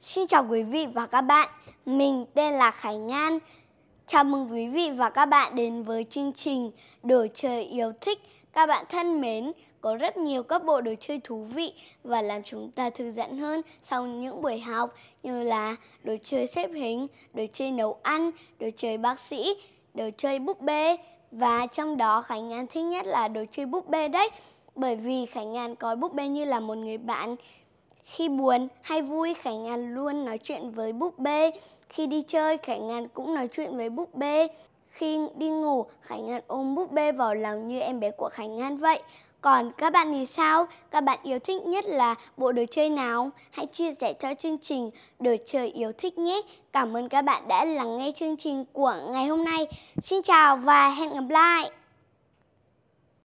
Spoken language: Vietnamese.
Xin chào quý vị và các bạn, mình tên là Khải Ngan. Chào mừng quý vị và các bạn đến với chương trình Đồ chơi yêu thích. Các bạn thân mến, có rất nhiều các bộ đồ chơi thú vị và làm chúng ta thư giãn hơn sau những buổi học như là đồ chơi xếp hình, đồ chơi nấu ăn, đồ chơi bác sĩ, đồ chơi búp bê. Và trong đó Khải Ngan thích nhất là đồ chơi búp bê đấy bởi vì Khải An coi búp bê như là một người bạn khi buồn hay vui, Khải Ngàn luôn nói chuyện với búp bê. Khi đi chơi, Khải Ngàn cũng nói chuyện với búp bê. Khi đi ngủ, Khải Ngàn ôm búp bê vào lòng như em bé của Khải Ngàn vậy. Còn các bạn thì sao? Các bạn yêu thích nhất là bộ đồ chơi nào? Hãy chia sẻ cho chương trình Đồ chơi yêu thích nhé. Cảm ơn các bạn đã lắng nghe chương trình của ngày hôm nay. Xin chào và hẹn gặp lại!